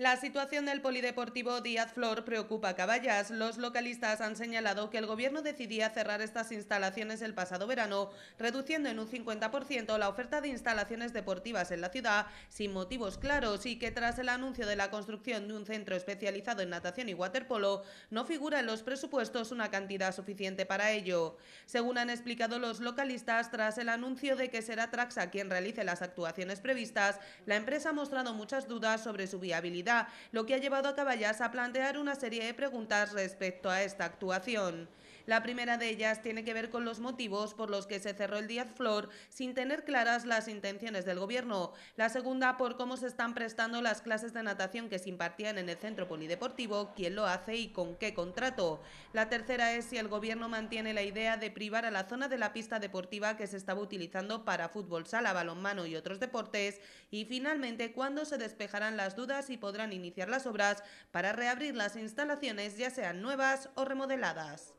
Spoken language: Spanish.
La situación del polideportivo Díaz Flor preocupa a Caballas. Los localistas han señalado que el gobierno decidía cerrar estas instalaciones el pasado verano, reduciendo en un 50% la oferta de instalaciones deportivas en la ciudad sin motivos claros y que tras el anuncio de la construcción de un centro especializado en natación y waterpolo no figura en los presupuestos una cantidad suficiente para ello. Según han explicado los localistas, tras el anuncio de que será Traxa quien realice las actuaciones previstas, la empresa ha mostrado muchas dudas sobre su viabilidad lo que ha llevado a Caballas a plantear una serie de preguntas respecto a esta actuación. La primera de ellas tiene que ver con los motivos por los que se cerró el Díaz Flor sin tener claras las intenciones del Gobierno. La segunda por cómo se están prestando las clases de natación que se impartían en el centro polideportivo, quién lo hace y con qué contrato. La tercera es si el Gobierno mantiene la idea de privar a la zona de la pista deportiva que se estaba utilizando para fútbol sala, balonmano y otros deportes. Y finalmente, cuándo se despejarán las dudas y podrán iniciar las obras para reabrir las instalaciones ya sean nuevas o remodeladas.